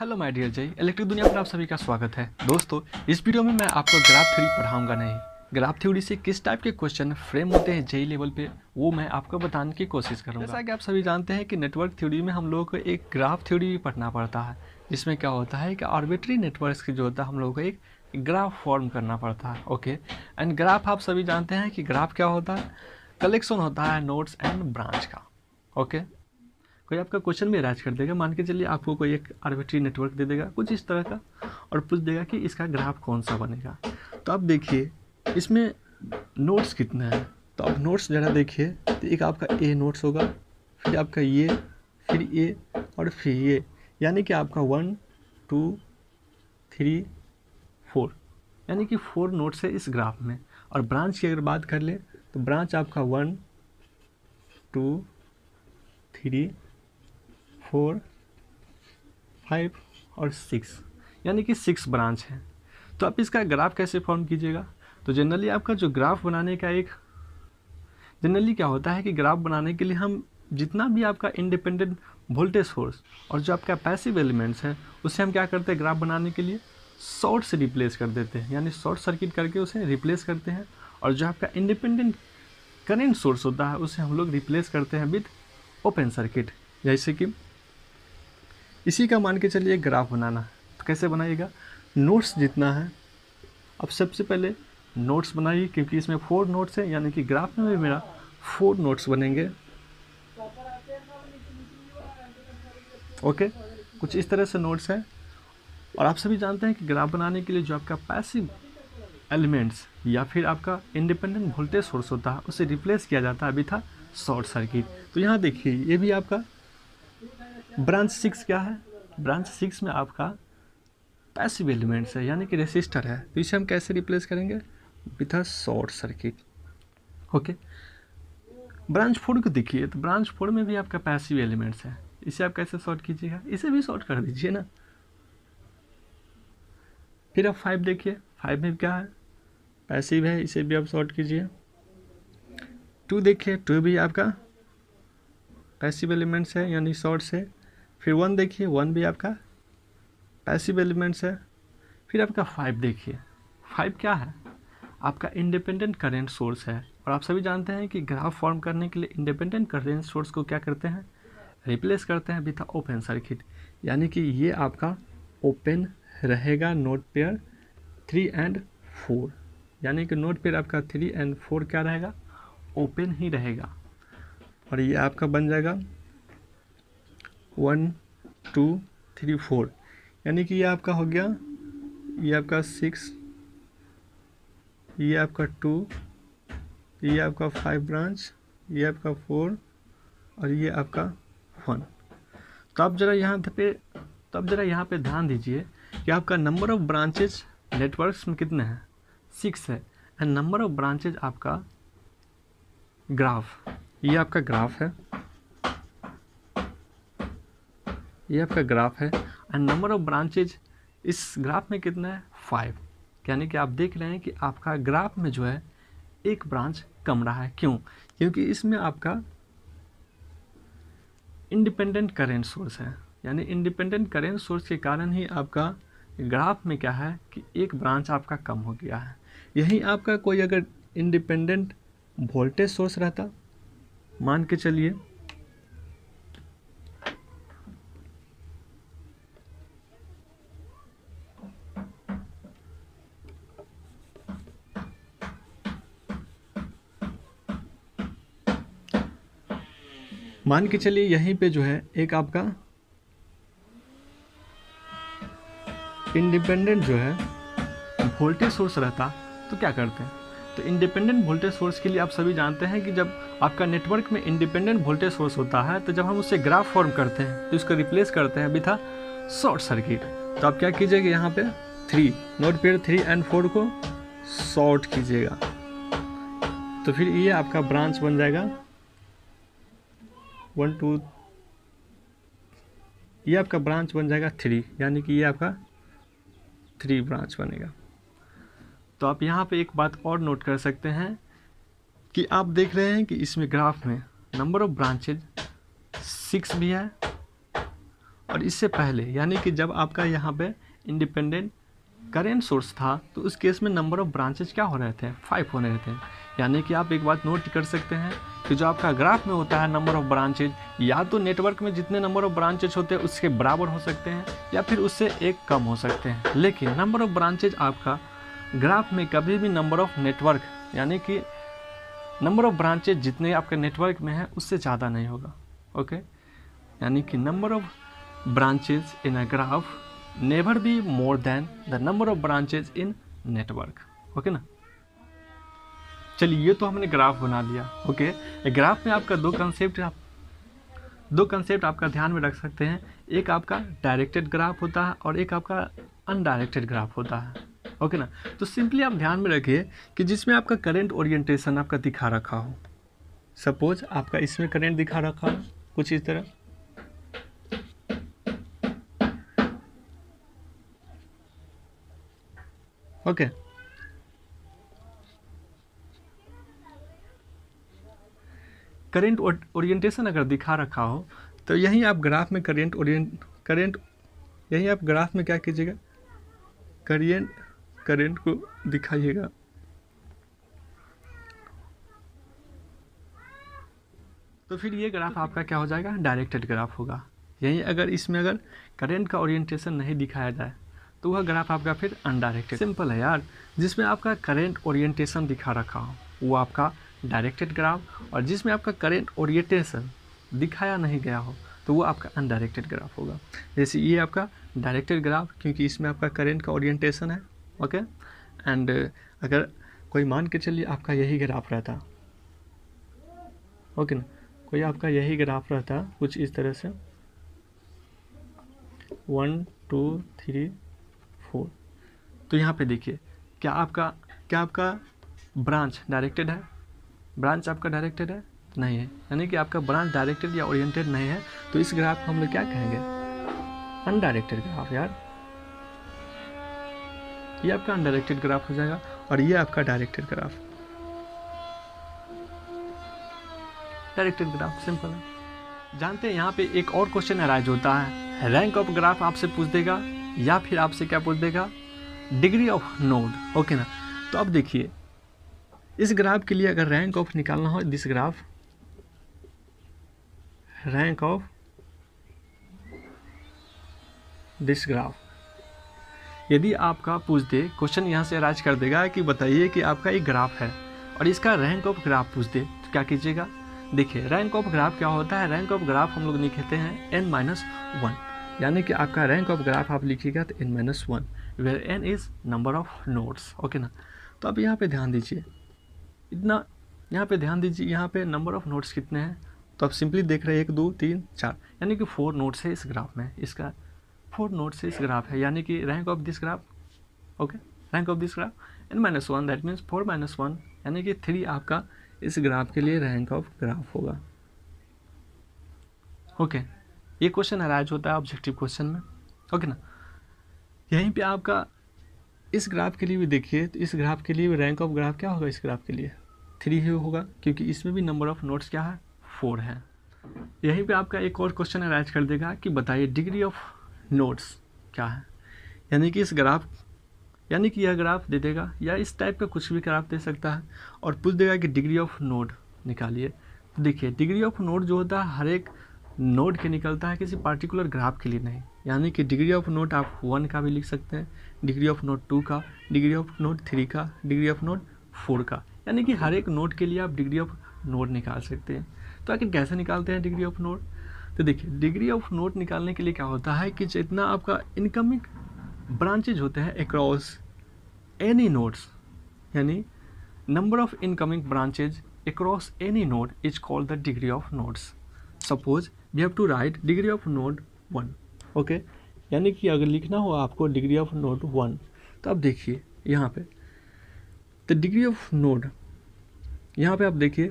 Hello my dear Jai electric दुनिया पर आप सभी का स्वागत है दोस्तों इस वीडियो में मैं आपको ग्राफ थ्योरी पढ़ाऊंगा नहीं ग्राफ थ्योरी से किस टाइप के क्वेश्चन फ्रेम होते हैं जेई लेवल पे वो मैं आपको बताने की कोशिश करूंगा जैसा कि आप सभी जानते हैं कि नेटवर्क थ्योरी में हम लोगों को एक ग्राफ थ्योरी भी पढ़ना पड़ता है जिसमें क्या होता है कि ऑर्बिट्री नेटवर्क जो होता है हम लोगों को एक ग्राफ फॉर्म करना पड़ता है ओके एंड ग्राफ आप सभी जानते हैं कि ग्राफ क्या होता है कलेक्शन होता है नोट्स एंड ब्रांच का ओके okay? कोई आपका क्वेश्चन में राज कर देगा मान के चलिए आपको कोई एक आर्बिट्री नेटवर्क दे देगा कुछ इस तरह का और पूछ देगा कि इसका ग्राफ कौन सा बनेगा तो आप देखिए इसमें नोट्स कितना है तो आप नोट्स ज़रा देखिए तो एक आपका ए नोट्स होगा फिर आपका ये फिर ए और फिर ये यानी कि आपका वन टू थ्री फोर यानी कि फोर नोट्स है इस ग्राफ में और ब्रांच की अगर बात कर ले तो ब्रांच आपका one two three four five और सिक्स यानी कि सिक्स ब्रांच है तो आप इसका ग्राफ कैसे फॉर्म कीजिएगा तो जनरली आपका जो ग्राफ बनाने का एक जनरली क्या होता है कि ग्राफ बनाने के लिए हम जितना भी आपका इंडिपेंडेंट वोल्टेज सोर्स और जो आपका पैसिव एलिमेंट्स हैं उसे हम क्या करते हैं ग्राफ बनाने के लिए शॉर्ट से रिप्लेस कर देते हैं यानी शॉर्ट सर्किट करके उसे रिप्लेस करते हैं और जो आपका इंडिपेंडेंट करेंट सोर्स होता है उसे हम लोग रिप्लेस करते हैं विथ ओपन सर्किट जैसे कि इसी का मान के चलिए ग्राफ बनाना तो कैसे बनाइएगा नोट्स जितना है अब सबसे पहले नोट्स बनाइए क्योंकि इसमें फोर नोट्स हैं यानी कि ग्राफ में भी मेरा फोर नोट्स बनेंगे ओके कुछ इस तरह से नोट्स हैं और आप सभी जानते हैं कि ग्राफ बनाने के लिए जो आपका पैसिव एलिमेंट्स या फिर आपका इंडिपेंडेंट वोल्टेज सोर्स होता है उसे रिप्लेस किया जाता है अभी था शॉर्ट सर्किट तो यहाँ देखिए ये भी आपका ब्रांच सिक्स क्या है ब्रांच सिक्स में आपका पैसिव एलिमेंट्स है यानी कि रेसिस्टर है तो इसे हम कैसे रिप्लेस करेंगे with a short circuit okay branch four को देखिए तो ब्रांच फोर में भी आपका पैसिव एलिमेंट्स है इसे आप कैसे शॉर्ट कीजिएगा इसे भी शॉर्ट कर दीजिए ना फिर आप फाइव देखिए फाइव में क्या है पैसिव है इसे भी आप शॉर्ट कीजिए टू देखिए टू भी आपका पैसिव एलिमेंट्स है यानी शॉर्ट्स है फिर वन देखिए वन भी आपका पैसिव एलिमेंट्स है फिर आपका फाइव देखिए फाइव क्या है आपका इंडिपेंडेंट करेंट सोर्स है और आप सभी जानते हैं कि ग्राफ फॉर्म करने के लिए इंडिपेंडेंट करेंट सोर्स को क्या करते हैं रिप्लेस करते हैं विथ ओपन सर्किट यानी कि ये आपका ओपन रहेगा node pair three and four यानी कि नोट पेयर आपका थ्री एंड फोर क्या रहेगा ओपन ही रहेगा और ये आपका बन जाएगा वन टू थ्री फोर यानी कि ये आपका हो गया ये आपका सिक्स ये आपका टू ये आपका फाइव ब्रांच ये आपका फोर और ये आपका वन तो आप ज़रा यहाँ पे तो आप ज़रा यहाँ पे ध्यान दीजिए कि आपका नंबर ऑफ ब्रांचेज नेटवर्क्स में कितने हैं सिक्स है एंड नंबर ऑफ ब्रांचेज आपका ग्राफ ये आपका ग्राफ है ये आपका ग्राफ है एंड नंबर ऑफ ब्रांचेज इस ग्राफ में कितना है फाइव यानी कि आप देख रहे हैं कि आपका ग्राफ में जो है एक ब्रांच कम रहा है क्यों क्योंकि इसमें आपका इंडिपेंडेंट करेंट सोर्स है यानी इंडिपेंडेंट करेंट सोर्स के कारण ही आपका ग्राफ में क्या है कि एक ब्रांच आपका कम हो गया है यही आपका कोई अगर इंडिपेंडेंट वोल्टेज सोर्स रहता मान के चलिए मान के चलिए यहीं पे जो है एक आपका इंडिपेंडेंट जो है वोल्टेज सोर्स रहता तो क्या करते हैं तो इंडिपेंडेंट वोल्टेज सोर्स के लिए आप सभी जानते हैं कि जब आपका नेटवर्क में इंडिपेंडेंट वोल्टेज सोर्स होता है तो जब हम उससे ग्राफ फॉर्म करते हैं तो उसको रिप्लेस करते हैं अभी था शॉर्ट सर्किट तो आप क्या कीजिएगा यहाँ पे three node pair three and four को शॉर्ट कीजिएगा तो फिर ये आपका ब्रांच बन जाएगा वन टू ये आपका ब्रांच बन जाएगा थ्री यानी कि ये आपका थ्री ब्रांच बनेगा तो आप यहाँ पे एक बात और नोट कर सकते हैं कि आप देख रहे हैं कि इसमें ग्राफ में नंबर ऑफ ब्रांचेज सिक्स भी है और इससे पहले यानी कि जब आपका यहाँ पे इंडिपेंडेंट करेंट सोर्स था तो उस केस में नंबर ऑफ ब्रांचेज क्या हो रहे थे फाइव हो रहे थे यानी कि आप एक बात नोट कर सकते हैं कि जो आपका ग्राफ में होता है नंबर ऑफ ब्रांचेज या तो नेटवर्क में जितने नंबर ऑफ ब्रांचेज होते हैं उसके बराबर हो सकते हैं या फिर उससे एक कम हो सकते हैं लेकिन नंबर ऑफ ब्रांचेज आपका ग्राफ में कभी भी नंबर ऑफ नेटवर्क यानी कि नंबर ऑफ ब्रांचेज जितने आपके नेटवर्क में है उससे ज़्यादा नहीं होगा ओके यानी कि number of branches in a graph never be more than the number of branches in network okay ना चलिए ये तो हमने ग्राफ बना लिया ओके ग्राफ में आपका दो कंसेप्ट आप दो कंसेप्ट आपका ध्यान में रख सकते हैं एक आपका डायरेक्टेड ग्राफ होता है और एक आपका अनडायरेक्टेड ग्राफ होता है ओके ना तो सिंपली आप ध्यान में रखिए कि जिसमें आपका करेंट ओरिएंटेशन आपका दिखा रखा हो सपोज आपका इसमें करेंट दिखा रखा हो कुछ इस तरह ओके okay. करेंट ओरिएंटेशन अगर दिखा रखा हो तो यहीं आप ग्राफ में करेंट ओरिएंट करेंट यहीं आप ग्राफ में क्या कीजिएगा करेंट करेंट को दिखाइएगा तो फिर ये ग्राफ आपका क्या हो जाएगा डायरेक्टेड ग्राफ होगा यहीं अगर इसमें अगर करेंट का ओरिएंटेशन नहीं दिखाया जाए तो वह ग्राफ आपका फिर अनडायरेक्टेड सिंपल है यार जिसमें आपका करेंट ओरिएंटेशन दिखा रखा हो वो आपका डायरेक्टेड ग्राफ और जिसमें आपका करेंट ओरिएटेशन दिखाया नहीं गया हो तो वो आपका अनडायरेक्टेड ग्राफ होगा जैसे ये आपका डायरेक्टेड ग्राफ क्योंकि इसमें आपका करेंट का ओरिएंटेशन है ओके एंड uh, अगर कोई मान के चलिए आपका यही ग्राफ रहता ओके ना कोई आपका यही ग्राफ रहता कुछ इस तरह से वन टू थ्री फोर तो यहाँ पे देखिए क्या आपका क्या आपका ब्रांच डायरेक्टेड है ब्रांच आपका डायरेक्टेड है नहीं है यानी कि आपका ब्रांच डायरेक्टेड या ओरिएंटेड नहीं है तो इस ग्राफ को हम लोग क्या कहेंगे अनडायरेक्टेड ग्राफ यार ये आपका अनडायरेक्टेड ग्राफ हो जाएगा और ये आपका directed graph directed graph simple है जानते हैं यहाँ पे एक और क्वेश्चन अराइज होता है रैंक ऑफ ग्राफ आपसे पूछ देगा या फिर आपसे क्या पूछ देगा डिग्री ऑफ नोड ओके ना तो अब देखिए इस ग्राफ के लिए अगर रैंक ऑफ निकालना हो this graph rank of this graph यदि आपका पूछ दे क्वेश्चन यहाँ से राज कर देगा कि बताइए कि आपका एक ग्राफ है और इसका रैंक ऑफ ग्राफ पूछ दे तो क्या कीजिएगा देखिए रैंक ऑफ ग्राफ क्या होता है रैंक ऑफ ग्राफ हम लोग लिखते हैं एन माइनस वन यानी कि आपका रैंक ऑफ ग्राफ आप लिखिएगा तो N minus one where N is number of nodes okay ना तो अब यहाँ पे ध्यान दीजिए इतना यहाँ पे ध्यान दीजिए यहाँ पे नंबर ऑफ नोट्स कितने हैं तो आप सिंपली देख रहे हैं एक दो तीन चार यानी कि फोर नोट्स है इस ग्राफ में इसका फोर नोट्स है इस ग्राफ है यानी कि rank of this graph okay rank of this graph N minus one that means four minus one यानी कि थ्री आपका इस ग्राफ के लिए रैंक ऑफ ग्राफ होगा ओके okay. ये क्वेश्चन अराइज होता है ऑब्जेक्टिव क्वेश्चन में ओके okay ना यहीं पे आपका इस ग्राफ के लिए भी देखिए तो इस ग्राफ के लिए भी रैंक ऑफ ग्राफ क्या होगा इस ग्राफ के लिए थ्री ही होगा क्योंकि इसमें भी नंबर ऑफ़ नोट्स क्या है फोर है यहीं पे आपका एक और क्वेश्चन अराइज कर देगा कि बताइए डिग्री ऑफ नोट्स क्या है यानी कि इस ग्राफ यानी कि यह ग्राफ दे देगा या इस टाइप का कुछ भी ग्राफ दे सकता है और पूछ देगा कि डिग्री ऑफ नोड निकालिए तो देखिए डिग्री ऑफ नोड जो होता है हर एक नोड के निकलता है किसी पार्टिकुलर ग्राफ के लिए नहीं यानी कि डिग्री ऑफ नोट आप वन का भी लिख सकते हैं डिग्री ऑफ नोट टू का डिग्री ऑफ नोट थ्री का डिग्री ऑफ नोट फोर का यानी कि हर एक नोड के लिए आप डिग्री ऑफ नोड निकाल सकते हैं तो आखिर कैसे निकालते हैं डिग्री ऑफ नोड तो देखिए डिग्री ऑफ नोड निकालने के लिए क्या होता है कि जितना आपका इनकमिंग ब्रांचेज होते हैं अक्रॉस एनी नोड्स यानी number of incoming branches across any node is called the degree of nodes suppose we have to write degree of node one okay यानी कि अगर लिखना हो आपको डिग्री ऑफ नोड वन तो आप देखिए यहाँ पे द डिग्री ऑफ नोड यहाँ पे आप देखिए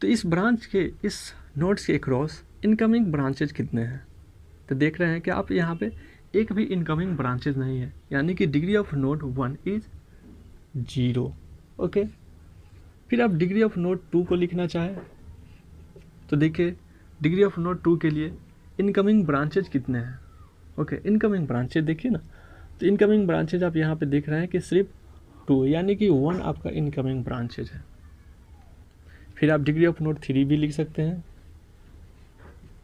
तो इस ब्रांच के इस नोड्स के क्रॉस इनकमिंग ब्रांचेज कितने हैं तो देख रहे हैं कि आप यहाँ पे एक भी इनकमिंग ब्रांचेज नहीं है यानी कि degree of node one is zero okay फिर आप डिग्री ऑफ नोड टू को लिखना चाहें तो देखिए डिग्री ऑफ नोड टू के लिए इनकमिंग ब्रांचेज कितने हैं ओके इनकमिंग ब्रांचेज देखिए ना तो इनकमिंग ब्रांचेज आप यहाँ पे देख रहे हैं कि सिर्फ टू यानी कि वन आपका इनकमिंग ब्रांचेज है फिर आप डिग्री ऑफ नोट थ्री भी लिख सकते हैं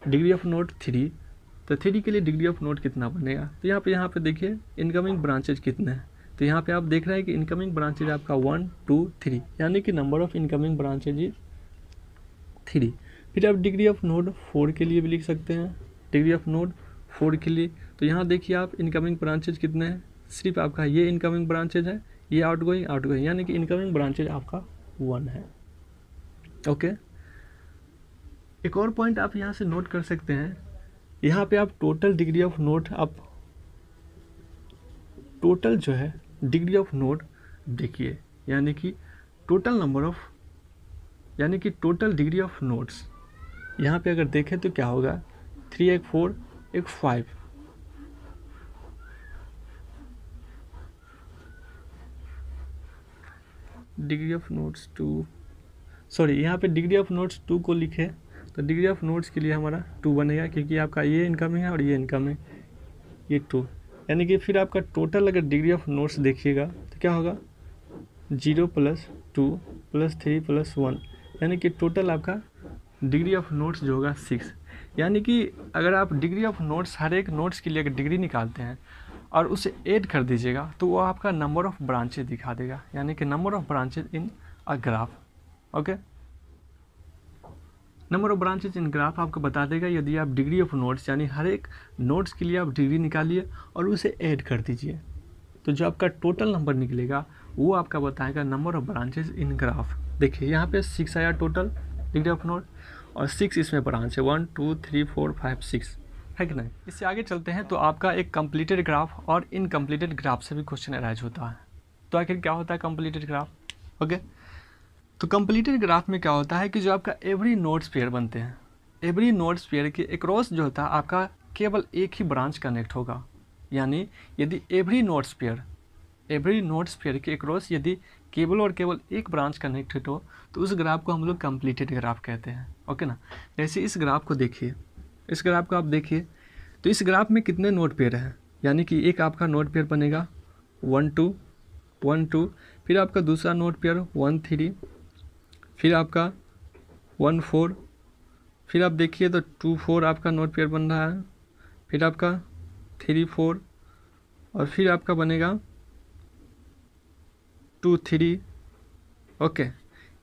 डिग्री ऑफ नोट थ्री तो थ्री के लिए डिग्री ऑफ नोट कितना बनेगा तो यहाँ पे यहाँ पे देखिए इनकमिंग ब्रांचेज कितने हैं तो यहाँ पे आप देख रहे हैं कि इनकमिंग ब्रांचेज आपका वन टू थ्री यानी कि number of incoming branches is three फिर आप डिग्री ऑफ नोट फोर के लिए भी लिख सकते हैं डिग्री ऑफ नोट फोर के लिए तो यहाँ देखिए आप इनकमिंग ब्रांचेज कितने हैं सिर्फ आपका ये इनकमिंग ब्रांचेज है ये आउट गोइंग आउट गोइंग यानी कि इनकमिंग ब्रांचेज आपका वन है ओके okay? एक और पॉइंट आप यहाँ से नोट कर सकते हैं यहाँ पे आप टोटल डिग्री ऑफ नोट आप टोटल जो है डिग्री ऑफ नोट देखिए यानी कि टोटल नंबर ऑफ यानी कि टोटल डिग्री ऑफ नोट्स यहाँ पे अगर देखें तो क्या होगा थ्री एक फोर एक five degree of nodes two sorry यहाँ पे डिग्री ऑफ नोट्स टू को लिखे तो डिग्री ऑफ नोट्स के लिए हमारा टू बनेगा क्योंकि आपका ये इनकम है और ये इनकम है ये टू यानी कि फिर आपका टोटल अगर डिग्री ऑफ नोट्स देखिएगा तो क्या होगा zero plus two plus three plus one यानी कि टोटल आपका डिग्री ऑफ नोट्स जो होगा सिक्स यानी कि अगर आप डिग्री ऑफ नोट्स हर एक नोट्स के लिए अगर डिग्री निकालते हैं और उसे ऐड कर दीजिएगा तो वो आपका नंबर ऑफ़ ब्रांचेज दिखा देगा यानी कि number of branches in a graph okay number of branches in graph आपको बता देगा यदि आप डिग्री ऑफ नोट्स यानी हर एक नोट्स के लिए आप डिग्री निकालिए और उसे ऐड कर दीजिए तो जो आपका टोटल नंबर निकलेगा वो आपका बताएगा number of branches in graph देखिए यहाँ पे सिक्स आया टोटल डिग्री ऑफ नोट और सिक्स इसमें ब्रांच है one two three four five six है कि नहीं इससे आगे चलते हैं तो आपका एक कम्प्लीटेड ग्राफ और इनकम्प्लीटेड ग्राफ से भी क्वेश्चन अराइज होता है तो आखिर क्या होता है कम्प्लीटेड ग्राफ ओके तो कम्प्लीटेड ग्राफ में क्या होता है कि जो आपका एवरी नोट्स पेयर बनते हैं एवरी नोट्स पेयर के एक्रॉस जो होता है आपका केवल एक ही ब्रांच कनेक्ट होगा यानी यदि every nodes pair every nodes pair के एक्रॉस यदि केवल और केवल एक ब्रांच कनेक्टेड हो तो उस ग्राफ को हम लोग कम्प्लीटेड ग्राफ कहते हैं ओके ना जैसे इस ग्राफ को देखिए इस ग्राफ का आप देखिए तो इस ग्राफ में कितने नोट पेयर हैं यानी कि एक आपका नोट पेयर बनेगा वन टू वन टू फिर आपका दूसरा नोट पेयर वन थ्री फिर आपका वन फोर फिर आप देखिए तो टू फोर आपका नोट पेयर बन रहा है फिर आपका थ्री फोर और फिर आपका बनेगा टू थ्री ओके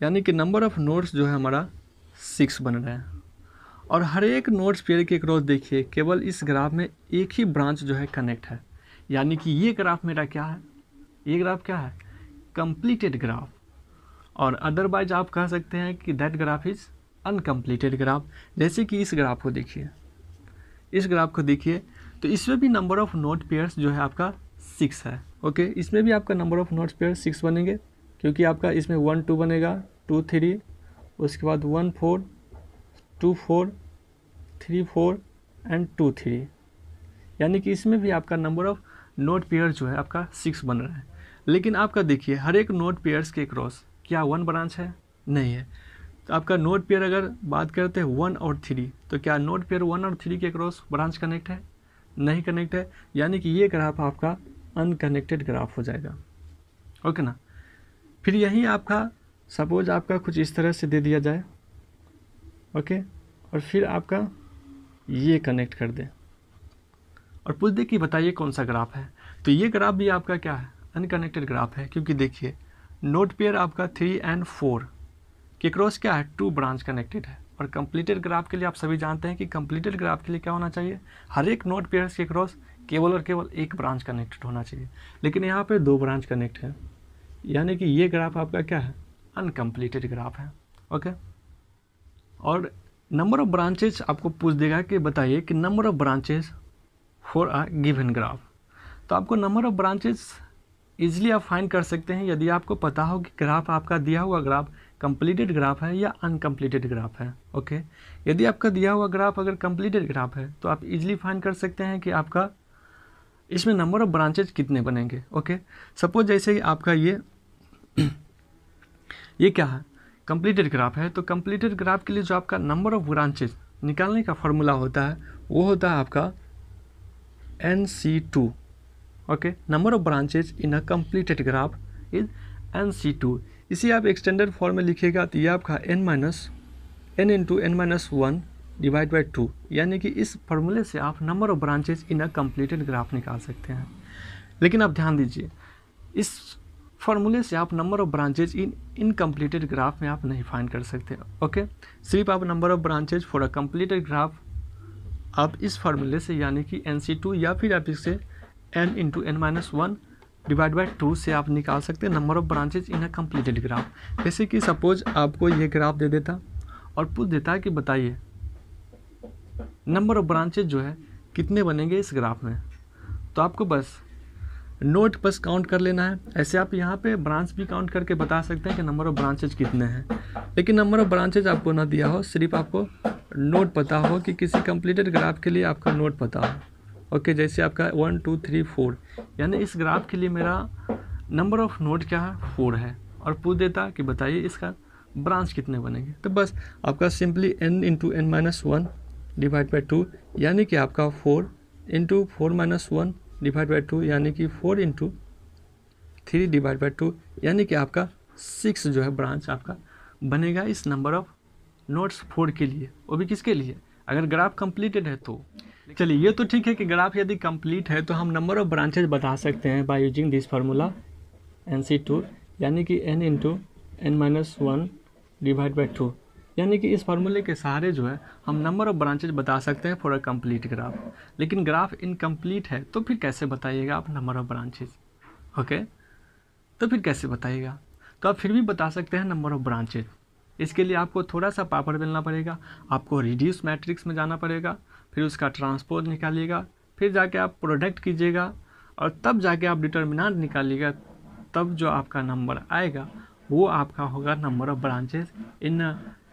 यानी कि नंबर ऑफ नोट्स जो है हमारा सिक्स बन रहा है और हर एक नोड्स पेयर के क्रॉस देखिए केवल इस ग्राफ में एक ही ब्रांच जो है कनेक्ट है यानी कि ये ग्राफ मेरा क्या है ये ग्राफ क्या है कंप्लीटेड ग्राफ और अदरवाइज आप कह सकते हैं कि that graph is uncompleted graph जैसे कि इस ग्राफ को देखिए इस ग्राफ को देखिए तो इसमें भी नंबर ऑफ नोट पेयर्स जो है आपका सिक्स है ओके इसमें भी आपका number of nodes pair six बनेंगे क्योंकि आपका इसमें वन टू बनेगा टू थ्री उसके बाद one four two four three four and two three यानी कि इसमें भी आपका नंबर ऑफ नोट पेयर जो है आपका सिक्स बन रहा है लेकिन आपका देखिए हर एक नोट पेयर्स के क्रॉस क्या वन ब्रांच है नहीं है तो आपका नोट पेयर अगर बात करते हैं वन और थ्री तो क्या नोट पेयर वन और थ्री के क्रॉस ब्रांच कनेक्ट है नहीं कनेक्ट है यानी कि ये ग्राफ आपका अनकनेक्टेड ग्राफ हो जाएगा ओके ना फिर यही आपका सपोज आपका कुछ इस तरह से दे दिया जाए ओके और फिर आपका ये कनेक्ट कर दें और पूछ दे कि बताइए कौन सा ग्राफ है तो ये ग्राफ भी आपका क्या है अनकनेक्टेड ग्राफ है क्योंकि देखिए नोट पेयर आपका थ्री एंड फोर के क्रॉस क्या है टू ब्रांच कनेक्टेड है और कंप्लीटेड ग्राफ के लिए आप सभी जानते हैं कि कंप्लीटेड ग्राफ के लिए क्या होना चाहिए हर एक नोट पेयर के क्रॉस केवल और केवल एक ब्रांच कनेक्टेड होना चाहिए लेकिन यहाँ पर दो ब्रांच कनेक्ट है यानी कि ये ग्राफ आपका क्या है अनकम्प्लीटेड ग्राफ है ओके okay? और नंबर ऑफ ब्रांचेज आपको पूछ देगा कि बताइए कि number of branches for a given graph तो आपको नंबर ऑफ ब्रांचेज ईजिली आप फाइंड कर सकते हैं यदि आपको पता हो कि ग्राफ आपका दिया हुआ ग्राफ कंप्लीटेड ग्राफ है या अनकम्प्लीटेड ग्राफ है ओके okay? यदि आपका दिया हुआ ग्राफ अगर कंप्लीटेड ग्राफ है तो आप इजीली फाइंड कर सकते हैं कि आपका इसमें नंबर ऑफ ब्रांचेज कितने बनेंगे ओके okay? सपोज जैसे आपका ये ये क्या है कंप्लीटेड ग्राफ है तो कंप्लीटेड ग्राफ के लिए जो आपका नंबर ऑफ ब्रांचेज निकालने का फॉर्मूला होता है वो होता है आपका N C two okay number of branches in a completed graph is N C two इसे आप एक्सटेंडेड फॉर्म में लिखिएगा तो ये आपका N minus N into N minus one divide by two यानी कि इस फॉर्मूले से आप number of branches in a completed graph निकाल सकते हैं लेकिन आप ध्यान दीजिए इस फार्मूले से आप number of branches in incompleted graph में आप नहीं फाइंड कर सकते ओके सिर्फ आप number of branches for a completed graph आप इस फार्मूले से यानी कि एन सी टू या फिर आप इससे N into N minus one divide by two से आप निकाल सकते हैं number of branches in a completed graph जैसे कि सपोज आपको ये ग्राफ दे देता और पूछ देता है कि बताइए नंबर ऑफ ब्रांचेज जो है कितने बनेंगे इस ग्राफ में तो आपको बस नोट बस काउंट कर लेना है ऐसे आप यहाँ पे ब्रांच भी काउंट करके बता सकते हैं कि नंबर ऑफ़ ब्रांचेज कितने हैं लेकिन नंबर ऑफ़ ब्रांचेज आपको ना दिया हो सिर्फ आपको नोट पता हो कि किसी कंप्लीटेड ग्राफ के लिए आपका नोट पता हो ओके जैसे आपका वन टू थ्री फोर यानी इस ग्राफ के लिए मेरा नंबर ऑफ़ नोट क्या है फोर है और पूछ देता कि बताइए इसका ब्रांच कितने बनेंगे तो बस आपका simply N into N minus one divide by two यानी कि आपका four into four minus one divide by two यानी कि four into three divide by two यानी कि आपका सिक्स जो है ब्रांच आपका बनेगा इस नंबर ऑफ नोट्स फोर के लिए वो भी किसके लिए अगर ग्राफ कंप्लीटेड है तो चलिए ये तो ठीक है कि ग्राफ यदि कंप्लीट है तो हम नंबर ऑफ ब्रांचेज बता सकते हैं by using this formula N C two यानी कि N into N minus one divide by two यानी कि इस फार्मूले के सहारे जो है हम नंबर ऑफ ब्रांचेज बता सकते हैं फॉर अ कम्प्लीट ग्राफ लेकिन ग्राफ इनकम्प्लीट है तो फिर कैसे बताइएगा आप नंबर ऑफ ब्रांचेज ओके तो फिर कैसे बताइएगा तो आप फिर भी बता सकते हैं नंबर ऑफ ब्रांचेज इसके लिए आपको थोड़ा सा पापड़ बेलना पड़ेगा आपको रिड्यूस मैट्रिक्स में जाना पड़ेगा फिर उसका ट्रांसपोर्ट निकालिएगा फिर जाके आप प्रोडक्ट कीजिएगा और तब जाके आप डिटर्मिनाट निकालिएगा तब जो आपका नंबर आएगा वो आपका होगा number of branches in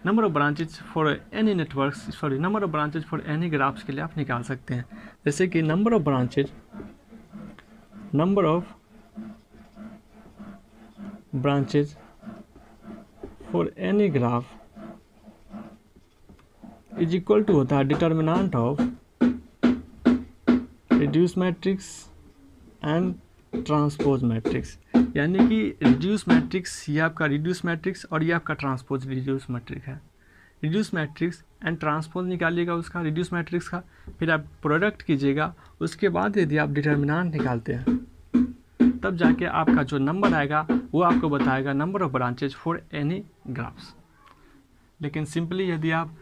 number of branches for any networks sorry number of branches for any graphs के लिए आप निकाल सकते हैं जैसे कि number of branches number of branches for any graph is equal to होता है determinant of reduce matrix and transpose matrix यानी कि रिड्यूस मैट्रिक्स ये आपका रिड्यूस मैट्रिक्स और ये आपका ट्रांसपोज रिड्यूस मैट्रिक है रिड्यूस मैट्रिक्स एंड ट्रांसपोज निकालिएगा उसका रिड्यूस मैट्रिक्स का फिर आप प्रोडक्ट कीजिएगा उसके बाद यदि आप डिटर्मिनाट निकालते हैं तब जाके आपका जो नंबर आएगा वो आपको बताएगा number of branches for any graphs लेकिन सिंपली यदि आप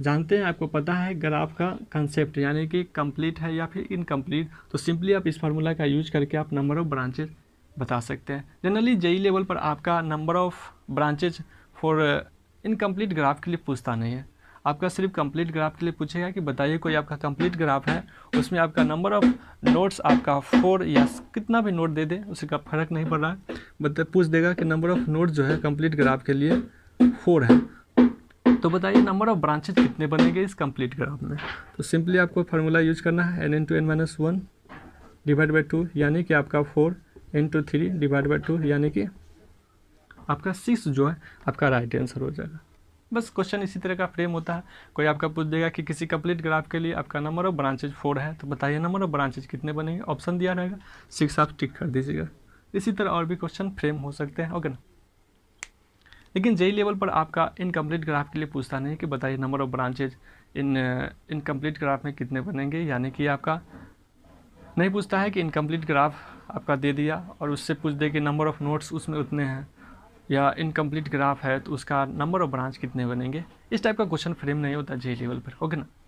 जानते हैं आपको पता है ग्राफ का कंसेप्ट यानी कि कंप्लीट है या फिर इनकम्प्लीट तो सिंपली आप इस फार्मूला का यूज करके आप नंबर ऑफ ब्रांचेज बता सकते हैं जनरली जेई लेवल पर आपका number of branches for incomplete graph के लिए पूछता नहीं है आपका सिर्फ कंप्लीट ग्राफ के लिए पूछेगा कि बताइए कोई आपका कंप्लीट ग्राफ है उसमें आपका नंबर ऑफ नोट्स आपका फोर या कितना भी नोट दे दे का फर्क नहीं पड़ रहा है पूछ देगा कि नंबर ऑफ नोट जो है कंप्लीट ग्राफ के लिए फोर है तो बताइए नंबर ऑफ ब्रांचेज कितने बनेंगे इस कंप्लीट ग्राफ में तो सिंपली आपको फार्मूला यूज करना है N into N minus one divide by two यानी कि आपका four into three divide by two यानी कि आपका सिक्स जो है आपका राइट आंसर हो जाएगा बस क्वेश्चन इसी तरह का फ्रेम होता है कोई आपका पूछ देगा कि किसी कंप्लीट ग्राफ के लिए आपका नंबर ऑफ ब्रांचेज फोर है तो बताइए नंबर ऑफ ब्रांचेज कितने बनेंगे ऑप्शन दिया रहेगा सिक्स आप टिक कर दीजिएगा इसी तरह और भी क्वेश्चन फ्रेम हो सकते हैं ओके ना लेकिन जेई लेवल पर आपका इनकम्प्लीट ग्राफ के लिए पूछता नहीं कि बताइए number of branches in incomplete uh, graph में कितने बनेंगे यानी कि आपका नहीं पूछता है कि इनकम्प्लीट ग्राफ आपका दे दिया और उससे पूछ दे कि नंबर ऑफ़ नोट्स उसमें उतने हैं या इनकम्प्लीट ग्राफ है तो उसका नंबर ऑफ ब्रांच कितने बनेंगे इस टाइप का क्वेश्चन फ्रेम नहीं होता जे लेवल पर ओके ना